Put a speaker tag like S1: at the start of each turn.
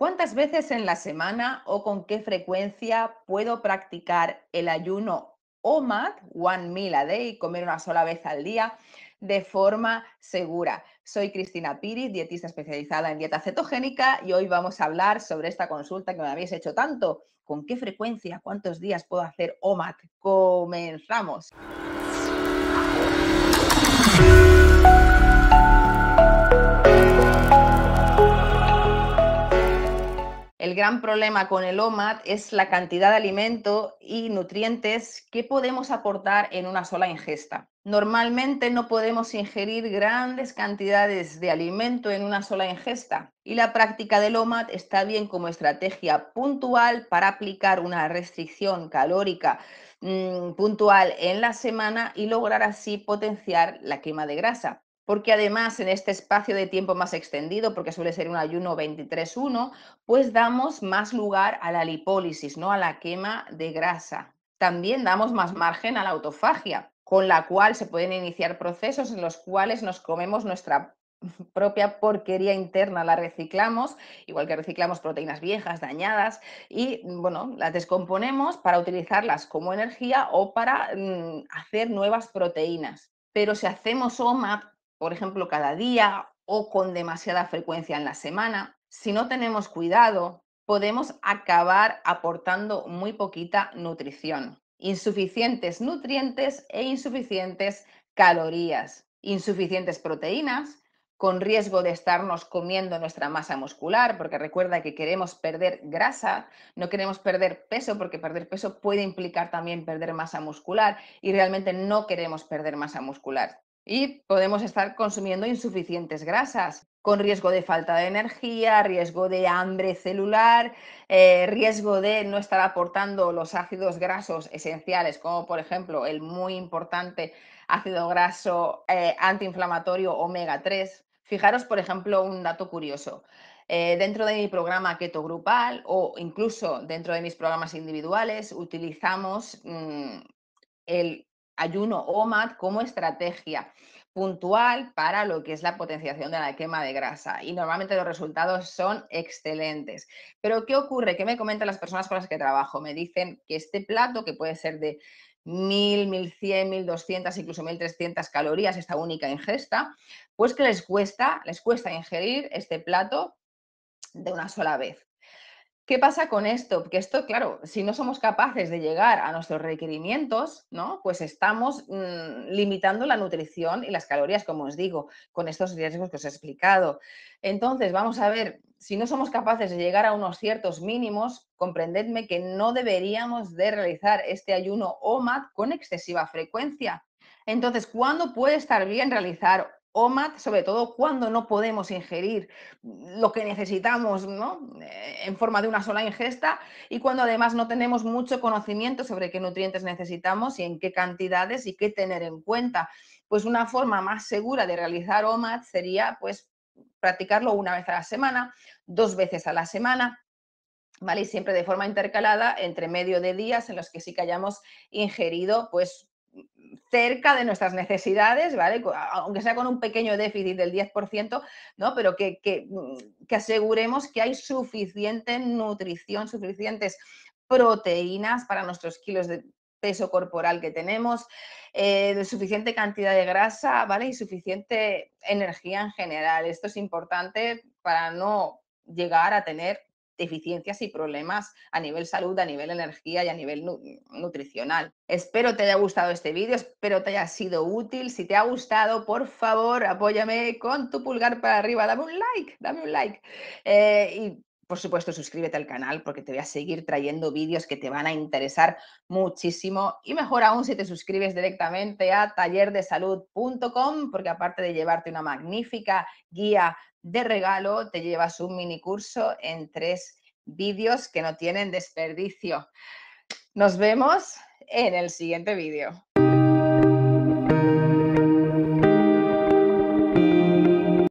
S1: ¿Cuántas veces en la semana o con qué frecuencia puedo practicar el ayuno OMAD, One Meal a Day, comer una sola vez al día, de forma segura? Soy Cristina Piri, dietista especializada en dieta cetogénica y hoy vamos a hablar sobre esta consulta que me habéis hecho tanto. ¿Con qué frecuencia, cuántos días puedo hacer OMAD? Comenzamos. gran problema con el OMAD es la cantidad de alimento y nutrientes que podemos aportar en una sola ingesta. Normalmente no podemos ingerir grandes cantidades de alimento en una sola ingesta y la práctica del OMAD está bien como estrategia puntual para aplicar una restricción calórica mm, puntual en la semana y lograr así potenciar la quema de grasa porque además en este espacio de tiempo más extendido, porque suele ser un ayuno 23-1, pues damos más lugar a la lipólisis, ¿no? a la quema de grasa. También damos más margen a la autofagia, con la cual se pueden iniciar procesos en los cuales nos comemos nuestra propia porquería interna, la reciclamos, igual que reciclamos proteínas viejas, dañadas, y bueno, las descomponemos para utilizarlas como energía o para mm, hacer nuevas proteínas. Pero si hacemos OMAP, por ejemplo, cada día o con demasiada frecuencia en la semana, si no tenemos cuidado, podemos acabar aportando muy poquita nutrición, insuficientes nutrientes e insuficientes calorías, insuficientes proteínas, con riesgo de estarnos comiendo nuestra masa muscular, porque recuerda que queremos perder grasa, no queremos perder peso, porque perder peso puede implicar también perder masa muscular y realmente no queremos perder masa muscular y podemos estar consumiendo insuficientes grasas con riesgo de falta de energía, riesgo de hambre celular, eh, riesgo de no estar aportando los ácidos grasos esenciales, como por ejemplo el muy importante ácido graso eh, antiinflamatorio omega 3. Fijaros, por ejemplo, un dato curioso. Eh, dentro de mi programa keto grupal o incluso dentro de mis programas individuales utilizamos mm, el ayuno OMAD como estrategia puntual para lo que es la potenciación de la quema de grasa y normalmente los resultados son excelentes. Pero ¿qué ocurre? ¿Qué me comentan las personas con las que trabajo? Me dicen que este plato, que puede ser de 1000, 1100, 1200, incluso 1300 calorías esta única ingesta, pues que les cuesta, les cuesta ingerir este plato de una sola vez. ¿Qué pasa con esto? Porque esto, claro, si no somos capaces de llegar a nuestros requerimientos, ¿no? Pues estamos mm, limitando la nutrición y las calorías, como os digo, con estos riesgos que os he explicado. Entonces, vamos a ver, si no somos capaces de llegar a unos ciertos mínimos, comprendedme que no deberíamos de realizar este ayuno OMAD con excesiva frecuencia. Entonces, ¿cuándo puede estar bien realizar OMAD, sobre todo cuando no podemos ingerir lo que necesitamos ¿no? Eh, en forma de una sola ingesta y cuando además no tenemos mucho conocimiento sobre qué nutrientes necesitamos y en qué cantidades y qué tener en cuenta. Pues una forma más segura de realizar OMAD sería pues practicarlo una vez a la semana, dos veces a la semana, ¿vale? Y siempre de forma intercalada entre medio de días en los que sí que hayamos ingerido pues cerca de nuestras necesidades, ¿vale? Aunque sea con un pequeño déficit del 10%, ¿no? Pero que, mm, que, aseguremos que hay suficiente nutrición, suficientes proteínas para nuestros kilos de peso corporal que tenemos, eh, suficiente cantidad de grasa, ¿vale? Y suficiente energía en general. Esto es importante para no llegar a tener deficiencias y problemas a nivel salud, a nivel energía y a nivel nutricional. Espero te haya gustado este vídeo, espero te haya sido útil. Si te ha gustado, por favor, apóyame con tu pulgar para arriba, dame un like, dame un like. Eh, y por supuesto, suscríbete al canal porque te voy a seguir trayendo vídeos que te van a interesar muchísimo. Y mejor aún si te suscribes directamente a tallerdesalud.com porque aparte de llevarte una magnífica guía de regalo te llevas un mini curso en tres vídeos que no tienen desperdicio. Nos vemos en el siguiente vídeo.